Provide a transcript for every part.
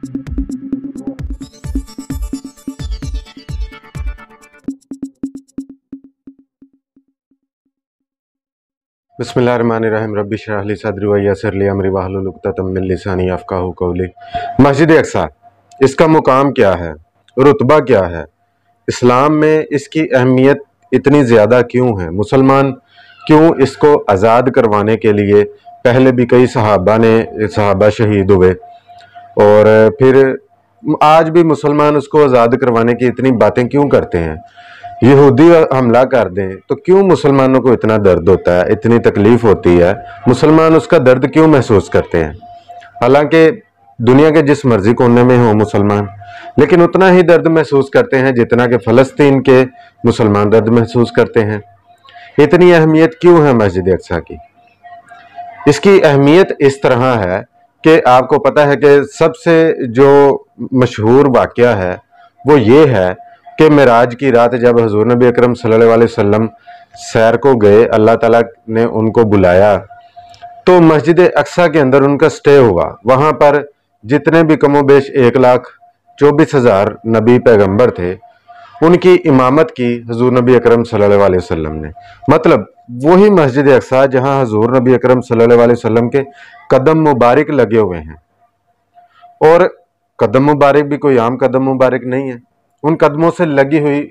रबी कौली मस्जिद अक्सा इसका मुकाम क्या है रुतबा क्या है इस्लाम में इसकी अहमियत इतनी ज़्यादा क्यों है मुसलमान क्यों इसको आज़ाद करवाने के लिए पहले भी कई सहाबा ने सहाबा शहीद हुए और फिर आज भी मुसलमान उसको आज़ाद करवाने की इतनी बातें क्यों करते हैं यहूदी हमला कर दें तो क्यों मुसलमानों को इतना दर्द होता है इतनी तकलीफ होती है मुसलमान उसका दर्द क्यों महसूस करते हैं हालांकि दुनिया के जिस मर्जी कोने में हो मुसलमान लेकिन उतना ही दर्द महसूस करते हैं जितना कि फ़लस्तीन के मुसलमान दर्द महसूस करते हैं इतनी अहमियत क्यों है मस्जिद अक्सा की इसकी अहमियत इस तरह है कि आपको पता है कि सबसे जो मशहूर वाक़ है वो ये है कि मराज की रात जब हजूर नबी अक्रम सल्लम सैर को गए अल्लाह ताला ने उनको बुलाया तो मस्जिद अक्सा के अंदर उनका स्टे हुआ वहाँ पर जितने भी कमो बेश एक लाख चौबीस हज़ार नबी पैगम्बर थे उनकी इमामत की हजूर नबी अक्रम सल्लम ने मतलब वही मस्जिद अक्सा जहाँ हजूर नबी अक्रम सल्लम के कदम मुबारक लगे हुए हैं और कदम मुबारक भी कोई आम कदम मुबारक नहीं है उन कदमों से लगी हुई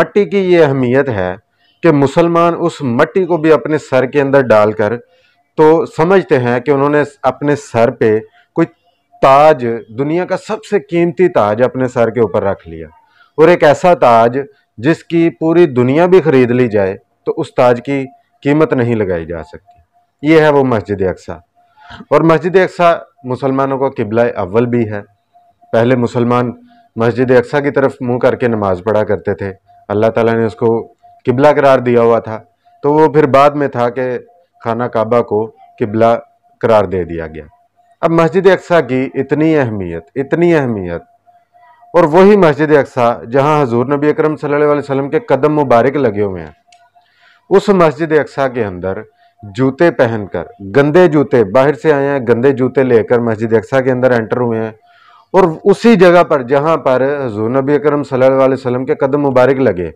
मट्टी की ये अहमियत है कि मुसलमान उस मट्टी को भी अपने सर के अंदर डालकर तो समझते हैं कि उन्होंने अपने सर पे कोई ताज दुनिया का सबसे कीमती ताज अपने सर के ऊपर रख लिया और एक ऐसा ताज जिसकी पूरी दुनिया भी ख़रीद ली जाए तो उस ताज की कीमत नहीं लगाई जा सकती ये है वो मस्जिद अक्सा और मस्जिद अक्सा मुसलमानों का किबला अव्वल भी है पहले मुसलमान मस्जिद अक्सा की तरफ मुंह करके नमाज़ पढ़ा करते थे अल्लाह ताला ने उसको किबला करार दिया हुआ था तो वो फिर बाद में था कि खाना काबा को किबला करार दे दिया गया अब मस्जिद अक्सा की इतनी अहमियत इतनी अहमियत और वही मस्जिद अक्सा जहाँ हजूर नबी अक्रम वसल्लम के कदम मुबारक लगे हुए हैं उस मस्जिद अक्सा के अंदर जूते पहनकर गंदे जूते बाहर से आए हैं गंदे जूते लेकर मस्जिद अक्सा के अंदर एंटर हुए हैं और उसी जगह पर जहाँ पर हजूर नबी अक्रम वसल्लम के कदम मुबारक लगे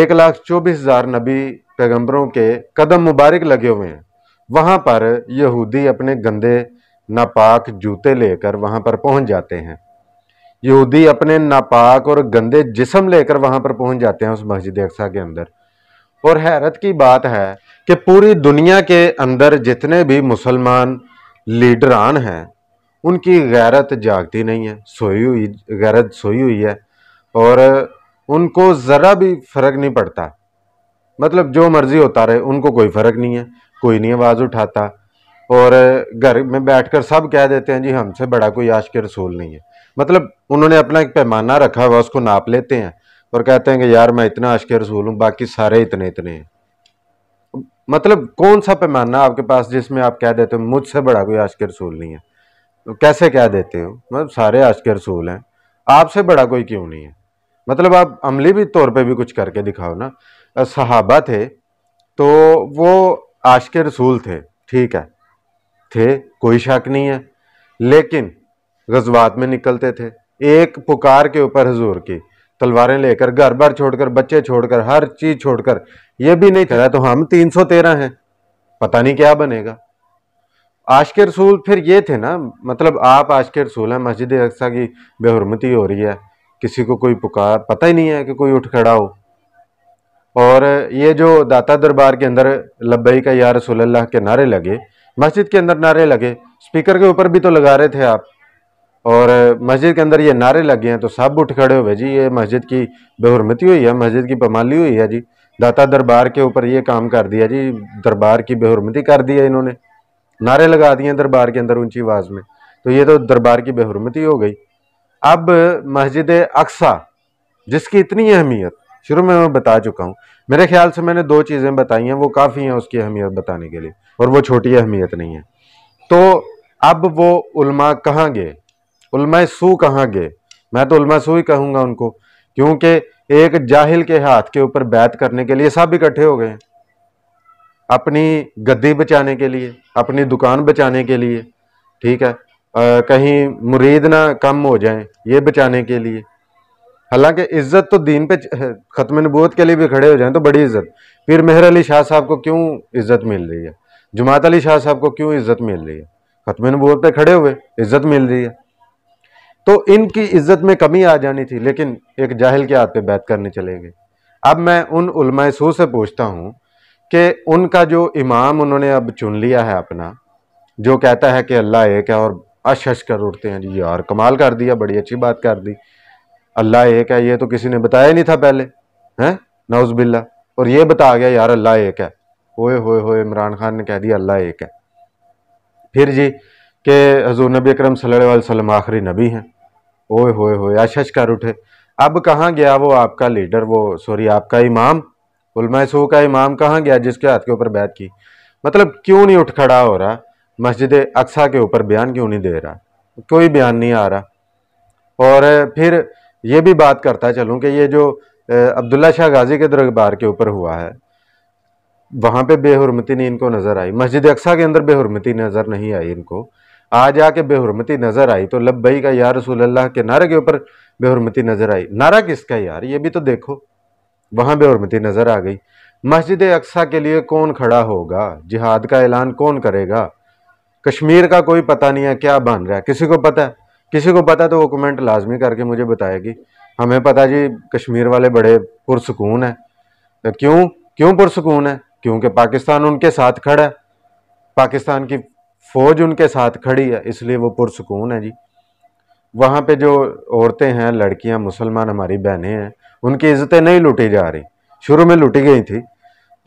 एक लाख चौबीस हज़ार नबी पैगम्बरों के कदम मुबारक लगे हुए हैं वहाँ पर यहूदी अपने गंदे नापाक जूते लेकर वहाँ पर पहुँच जाते हैं यहूदी अपने नापाक और गंदे जिसम लेकर वहाँ पर पहुँच जाते हैं उस मस्जिद अक्सा के अंदर और हैरत की बात है कि पूरी दुनिया के अंदर जितने भी मुसलमान लीडरान हैं उनकी गैरत जागती नहीं है सोई हुई गैरत सोई हुई है और उनको ज़रा भी फ़र्क नहीं पड़ता मतलब जो मर्ज़ी होता रहे उनको कोई फ़र्क नहीं है कोई नहीं आवाज़ उठाता और घर में बैठकर सब कह देते हैं जी हमसे बड़ा कोई आश के रसूल नहीं है मतलब उन्होंने अपना एक पैमाना रखा हुआ उसको नाप लेते हैं और कहते हैं कि यार मैं इतना आश के रसूल हूँ बाकी सारे इतने इतने हैं मतलब कौन सा पैमाना आपके पास जिसमें आप कह देते हो मुझसे बड़ा कोई आश के रसूल नहीं है तो कैसे कह देते हो मतलब सारे आश के रसूल हैं आपसे बड़ा कोई क्यों नहीं है मतलब आप अमली भी तौर पर भी कुछ करके दिखाओ ना सहाबा थे तो वो आश के रसूल थे ठीक है थे कोई शक नहीं है लेकिन गजबात में निकलते थे एक पुकार के ऊपर हजूर की तलवारें लेकर घर बार छोड़कर बच्चे छोड़कर हर चीज़ छोड़कर यह भी नहीं चला तो हम तीन सौ तेरह हैं पता नहीं क्या बनेगा आश के रसूल फिर ये थे ना मतलब आप आश के रसूल हैं मस्जिद अक्सा की बेहरमती हो रही है किसी को कोई पुकार पता ही नहीं है कि कोई उठ खड़ा हो और ये जो दाता दरबार के अंदर लब्बई का या रसूल के नारे लगे मस्जिद के अंदर नारे लगे स्पीकर के ऊपर भी तो लगा रहे थे आप और मस्जिद के अंदर ये नारे लगे हैं तो सब उठ खड़े हुए जी ये मस्जिद की बेहरमती हुई है मस्जिद की पमाली हुई है जी दाता दरबार के ऊपर ये काम कर दिया जी दरबार की बेहरमती कर दी है इन्होंने नारे लगा दिए दरबार के अंदर ऊंची आवाज़ में तो ये तो दरबार की बेहरमती हो गई अब मस्जिद अक्सा जिसकी इतनी अहमियत शुरू में मैं बता चुका हूँ मेरे ख्याल से मैंने दो चीज़ें बताई हैं वो काफ़ी हैं उसकी अहमियत बताने के लिए और वो छोटी अहमियत नहीं है तो अब वो उलमा कहाँ गए उलमा सू कहाँ गए मैं तो उलमा सू ही कहूँगा उनको क्योंकि एक जाहिल के हाथ के ऊपर बैत करने के लिए सब इकट्ठे हो गए अपनी गद्दी बचाने के लिए अपनी दुकान बचाने के लिए ठीक है आ, कहीं मुरीद ना कम हो जाए ये बचाने के लिए हालांकि इज्जत तो दीन पे ख़त्म नबूत के लिए भी खड़े हो जाए तो बड़ी इज्जत फिर मेहर अली शाह साहब को क्यों इज्जत मिल रही है जुमात अली शाह साहब को क्यों इज्जत मिल रही है ख़त्म नबूत पे खड़े हुए इज्जत मिल रही है तो इनकी इज्जत में कमी आ जानी थी लेकिन एक जाहिल के हाथ पे बैत करने चले गए अब मैं उन सू से पूछता हूँ कि उनका जो इमाम उन्होंने अब चुन लिया है अपना जो कहता है कि अल्लाह एक है और अश अश कर उठते हैं जी यार कमाल कर दिया बड़ी अच्छी बात कर दी अल्लाह एक है ये तो किसी ने बताया नहीं था पहले हैं नौज बिल्ला और ये बता गया यार अल्लाह एक है ओए होए होए इमरान खान ने कह दिया अल्लाह एक है फिर जी के हजूर नबी अक्रम सल्लल्लाहु अलैहि वसल्लम आखिरी नबी हैं ओए होए होए कर उठे अब कहाँ गया वो आपका लीडर वो सॉरी आपका इमाम सू का इमाम कहाँ गया जिसके हाथ के ऊपर बैत की मतलब क्यों नहीं उठ खड़ा हो रहा मस्जिद अक्सा के ऊपर बयान क्यों नहीं दे रहा कोई बयान नहीं आ रहा और फिर ये भी बात करता चलूँ कि ये जो अब्दुल्ला शाह गाजी के दरबार के ऊपर हुआ है वहाँ पे बेहरमती नहीं इनको नज़र आई मस्जिद अक्सा के अंदर बेहरमती नज़र नहीं आई इनको आ जाके बेहरमती नज़र आई तो लब भई का यार रसूल अल्लाह के नारे के ऊपर बेहरमती नज़र आई नारा किसका यार ये भी तो देखो वहाँ बेहरमती नज़र आ गई मस्जिद अक्सा के लिए कौन खड़ा होगा जिहाद का ऐलान कौन करेगा कश्मीर का कोई पता नहीं है क्या बन रहा है किसी को पता है किसी को पता तो वो कमेंट लाजमी करके मुझे बताएगी हमें पता जी कश्मीर वाले बड़े पुरसकून है तो क्यों क्यों पुरसकून है क्योंकि पाकिस्तान उनके साथ खड़ा है पाकिस्तान की फ़ौज उनके साथ खड़ी है इसलिए वो पुरसकून है जी वहाँ पे जो औरतें हैं लड़कियाँ मुसलमान हमारी बहनें हैं उनकी इज्जतें नहीं लूटी जा रही शुरू में लूटी गई थी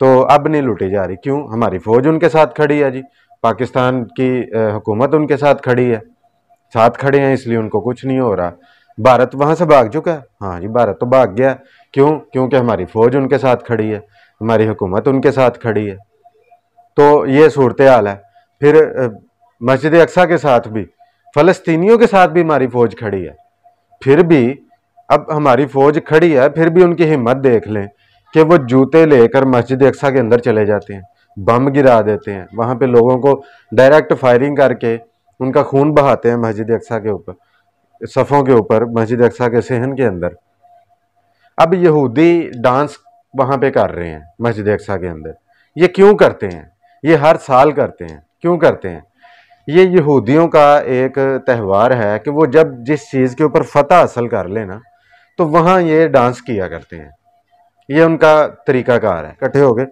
तो अब नहीं लूटी जा रही क्यों हमारी फ़ौज उनके साथ खड़ी है जी पाकिस्तान की हुकूमत उनके साथ खड़ी है साथ खड़े हैं इसलिए उनको कुछ नहीं हो रहा भारत वहाँ से भाग चुका है हाँ जी भारत तो भाग गया क्यों क्योंकि हमारी फ़ौज उनके साथ खड़ी है हमारी हुकूमत उनके साथ खड़ी है तो ये सूरत हाल है फिर मस्जिद अक्सा के साथ भी फ़लस्तीनियों के साथ भी हमारी फ़ौज खड़ी है फिर भी अब हमारी फ़ौज खड़ी है फिर भी उनकी हिम्मत देख लें कि वो जूते लेकर मस्जिद अक्सा के अंदर चले जाते हैं बम गिरा देते हैं वहाँ पे लोगों को डायरेक्ट फायरिंग करके उनका खून बहाते हैं मस्जिद अक्सा के ऊपर सफ़ों के ऊपर मस्जिद अक्सा के सहन के अंदर अब यहूदी डांस वहाँ पे कर रहे हैं मस्जिद अक्सा के अंदर ये क्यों करते हैं ये हर साल करते हैं क्यों करते हैं ये यहूदियों का एक त्यौहार है कि वो जब जिस चीज़ के ऊपर फतह हासिल कर लेना तो वहाँ ये डांस किया करते हैं ये उनका तरीकाकार है इकट्ठे हो गए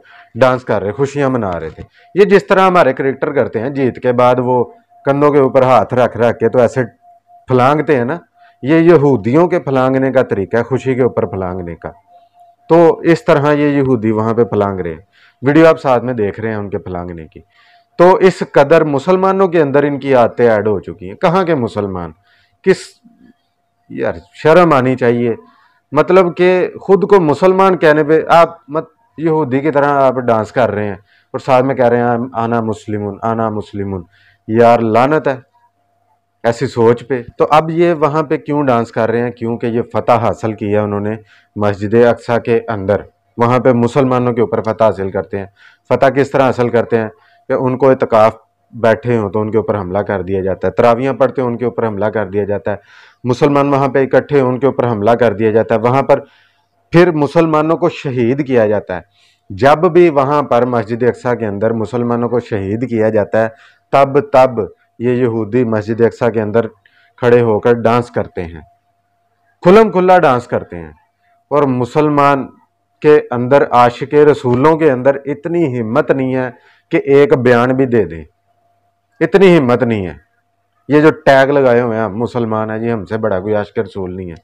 डांस कर रहे खुशियाँ मना रहे थे ये जिस तरह हमारे क्रिकेटर करते हैं जीत के बाद वो कंधों के ऊपर हाथ रख रख के तो ऐसे फलांगते हैं ना ये यहूदियों के फलांगने का तरीका है खुशी के ऊपर फलांगने का तो इस तरह ये यहूदी वहाँ पे फलांग रहे हैं वीडियो आप साथ में देख रहे हैं उनके फलांगने की तो इस कदर मुसलमानों के अंदर इनकी आदतें ऐड हो चुकी हैं कहाँ के मुसलमान किस यार शर्म आनी चाहिए मतलब कि खुद को मुसलमान कहने पे आप मत यहूदी की तरह आप डांस कर रहे हैं और साथ में कह रहे हैं आना मुस्लिम आना मुस्लिम यार लानत है ऐसी सोच पे तो अब ये वहाँ पे क्यों डांस कर रहे हैं क्योंकि ये फतह हासिल किया उन्होंने मस्जिद अक्सा के अंदर वहाँ पे मुसलमानों के ऊपर फतह हासिल करते हैं फतह किस तरह हासिल करते हैं कि उनको इतकाफ़ बैठे हों तो उनके ऊपर हमला कर दिया जाता है तरावियाँ पढ़ते हैं उनके ऊपर हमला कर दिया जाता है मुसलमान वहाँ पर इकट्ठे हों उनके ऊपर हमला कर दिया जाता है वहाँ पर फिर मुसलमानों को शहीद किया जाता है जब भी वहाँ पर मस्जिद अक्सा के अंदर मुसलमानों को शहीद किया जाता है तब तब ये यहूदी मस्जिद अक्सा के अंदर खड़े होकर डांस करते हैं खुलम खुला डांस करते हैं और मुसलमान के अंदर आशिक रसूलों के अंदर इतनी हिम्मत नहीं है कि एक बयान भी दे दें इतनी हिम्मत नहीं है ये जो टैग लगाए हुए हैं हम मुसलमान हैं जी हमसे बड़ा कोई आश के रसूल नहीं है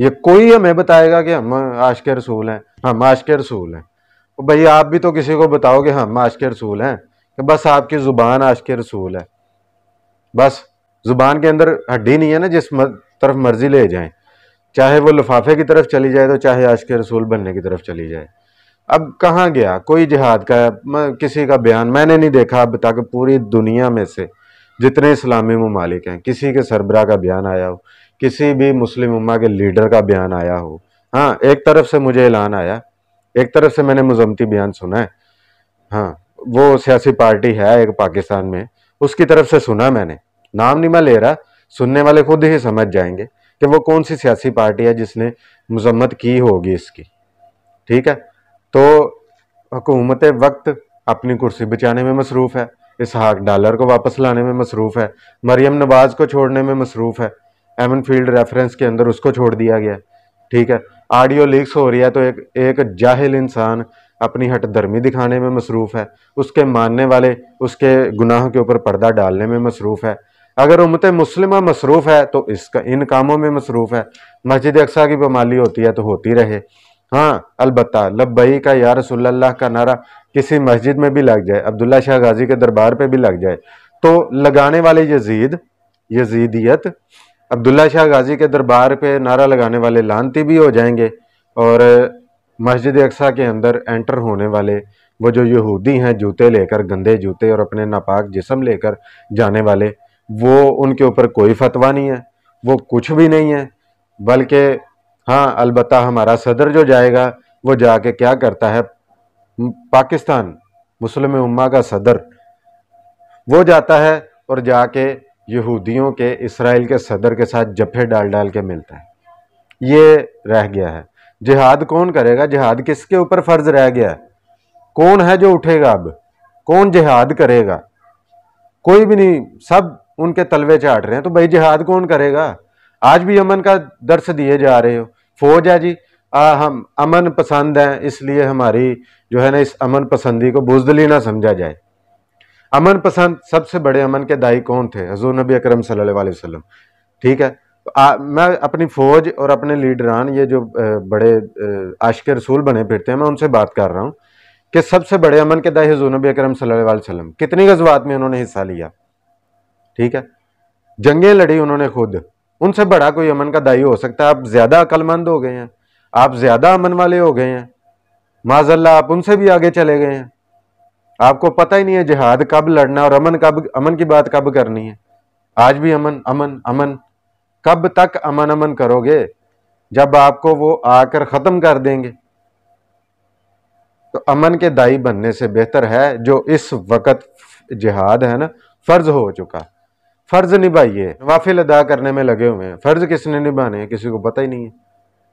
ये कोई हमें बताएगा कि हम आश के रसूल हैं हम आश के रसूल हैं तो भाई आप भी तो किसी को बताओ कि हम आश के रसूल हैं कि बस आपकी ज़ुबान आश के रसूल है बस ज़ुबान के अंदर हड्डी नहीं है ना जिस तरफ मर्ज़ी ले जाए चाहे वो लिफाफे की तरफ चली जाए तो चाहे आश के रसूल बनने की तरफ चली जाए अब कहाँ गया कोई जिहाद का किसी का बयान मैंने नहीं देखा अब तक पूरी दुनिया में से जितने इस्लामी ममालिक हैं किसी के सरबरा का बयान आया हो किसी भी मुस्लिम उम्मा के लीडर का बयान आया हो हाँ एक तरफ से मुझे ऐलान आया एक तरफ से मैंने मजमती बयान सुना है हाँ वो सियासी पार्टी है एक पाकिस्तान में उसकी तरफ से सुना मैंने नाम नहीं मैं ले रहा सुनने वाले खुद ही समझ जाएंगे कि वो कौन सी सियासी पार्टी है जिसने मजम्मत की होगी इसकी ठीक है तो हुकूमत वक्त अपनी कुर्सी बचाने में मसरूफ़ है इसहाक डालर को वापस लाने में मसरूफ़ है मरियम नवाज़ को छोड़ने में मसरूफ़ है एमन फील्ड रेफरेंस के अंदर उसको छोड़ दिया गया ठीक है ऑडियो लीक्स हो रही है तो एक एक जाहिल इंसान अपनी हट धर्मी दिखाने में मसरूफ़ है उसके मानने वाले उसके गुनाह के ऊपर पर्दा डालने में मसरूफ़ है अगर उमत मुस्लिमा मसरूफ़ है तो इसका इन कामों में मसरूफ़ है मस्जिद अक्सा की बमाली होती है तो होती रहे हाँ अलबत् लबई का या रसोल्ला का नारा किसी मस्जिद में भी लग जाए अब्दुल्ला शाह गाजी के दरबार पर भी लग जाए तो लगाने वाले यजीद यजीदियत अब्दुल्ला शाह गाजी के दरबार पर नारा लगाने वाले लानती भी हो जाएंगे और मस्जिद अक्सा के अंदर एंटर होने वाले वो जो यहूदी हैं जूते लेकर गंदे जूते और अपने नापाक जिसम लेकर जाने वाले वो उनके ऊपर कोई फतवा नहीं है वो कुछ भी नहीं है बल्कि हाँ अलबत् हमारा सदर जो जाएगा वो जाके क्या करता है पाकिस्तान मुस्लिम उम्मा का सदर वो जाता है और जाके यहूदियों के इसराइल के सदर के साथ जफे डाल डाल के मिलता है ये रह गया है जिहाद कौन करेगा जिहाद किसके ऊपर फ़र्ज रह गया है कौन है जो उठेगा अब कौन जिहाद करेगा कोई भी नहीं सब उनके तलवे चाट रहे हैं तो भाई जिहाद कौन करेगा आज भी यमन का दर्श दिए जा रहे हो फौज है जी आ, हम अमन पसंद हैं इसलिए हमारी जो है ना इस अमन पसंदी को बुजदली ना समझा जाए अमन पसंद सबसे बड़े अमन के दाई कौन थे हजूर नबी अकरम सल्लल्लाहु अलैहि वसल्लम ठीक है तो आ, मैं अपनी फ़ौज और अपने लीडरान ये जो बड़े आशिक रसूल बने फिरते हैं मैं उनसे बात कर रहा हूँ कि सबसे बड़े अमन के दाई हजू नबी अक्रम सल्लम कितनी गजबात में उन्होंने हिस्सा लिया ठीक है जंगें लड़ी उन्होंने खुद उनसे बड़ा कोई अमन का दाई हो सकता है आप ज़्यादा अकलमंद हो गए हैं आप ज़्यादा अमन वाले हो गए हैं माजल्ला आप उनसे भी आगे चले गए हैं आपको पता ही नहीं है जिहाद कब लड़ना और अमन कब अमन की बात कब करनी है आज भी अमन अमन अमन कब तक अमन अमन करोगे जब आपको वो आकर ख़त्म कर देंगे तो अमन के दाई बनने से बेहतर है जो इस वक्त जिहाद है ना फ़र्ज़ हो चुका फ़र्ज़ निभाइए वाफिल अदा करने में लगे हुए हैं फ़र्ज़ किसने निभाने हैं किसी को पता ही नहीं है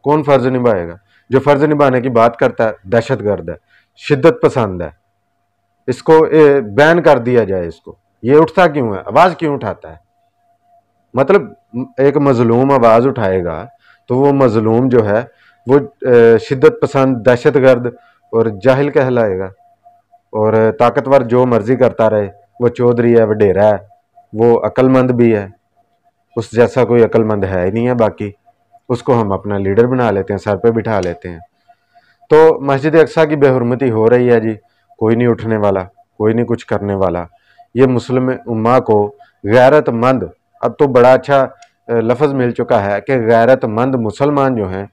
कौन फ़र्ज़ निभाएगा जो फ़र्ज़ निभाने की बात करता है दहशत गर्द है शिद्दत पसंद है इसको बैन कर दिया जाए इसको ये उठता क्यों है आवाज़ क्यों उठाता है मतलब एक मजलूम आवाज़ उठाएगा तो वो मजलूम जो है वो शिद्दत पसंद दहशत गर्द और जाहिल कहलाएगा और ताकतवर जो मर्ज़ी करता रहे वो चौधरी है वडेरा है वो अक्लमंद भी है उस जैसा कोई अक्लमंद है ही नहीं है बाकी उसको हम अपना लीडर बना लेते हैं सर पे बिठा लेते हैं तो मस्जिद अक्सा की बेहरमती हो रही है जी कोई नहीं उठने वाला कोई नहीं कुछ करने वाला ये मुस्लिम उम्मा को गैरतमंद अब तो बड़ा अच्छा लफज मिल चुका है कि गैरतमंद मुसलमान जो हैं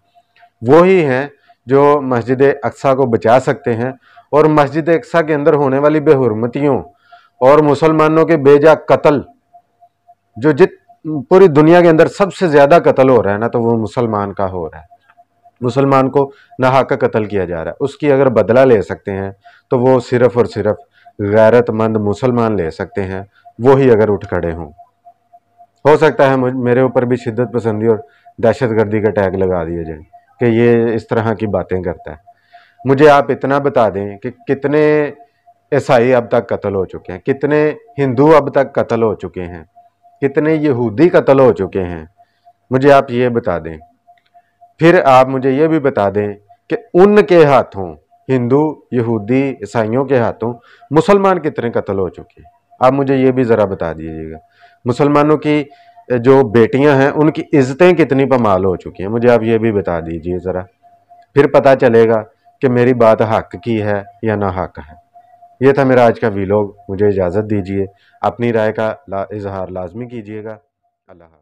वो ही हैं जो मस्जिद अक्सा को बचा सकते हैं और मस्जिद अक्सा के अंदर होने वाली बेहरमतियों और मुसलमानों के बेजा कत्ल जो जित पूरी दुनिया के अंदर सबसे ज़्यादा कत्ल हो रहा है ना तो वो मुसलमान का हो रहा है मुसलमान को नहाका कत्ल किया जा रहा है उसकी अगर बदला ले सकते हैं तो वो सिर्फ़ और सिर्फ गैरतमंद मुसलमान ले सकते हैं वो ही अगर उठ खड़े हों हो सकता है मेरे ऊपर भी शिद्दत पसंदी और दहशत गर्दी का टैग लगा दिया जाए कि ये इस तरह की बातें करता है मुझे आप इतना बता दें कि कितने ईसाई अब तक कत्ल हो चुके हैं कितने हिंदू अब तक कत्ल हो चुके हैं कितने यहूदी कत्ल हो चुके हैं मुझे आप ये बता दें फिर आप मुझे ये भी बता दें कि उनके हाथों हिंदू यहूदी ईसाइयों के हाथों मुसलमान कितने कत्ल हो चुके हैं आप मुझे ये भी ज़रा बता दीजिएगा मुसलमानों की जो बेटियां हैं उनकी इज्जतें कितनी पमाल हो चुकी हैं मुझे आप ये भी बता दीजिए ज़रा फिर पता चलेगा कि मेरी बात हक की है या ना हक है ये था मेरा आज का वीलॉग मुझे इजाज़त दीजिए अपनी राय का ला, इजहार लाजमी कीजिएगा अल्लाह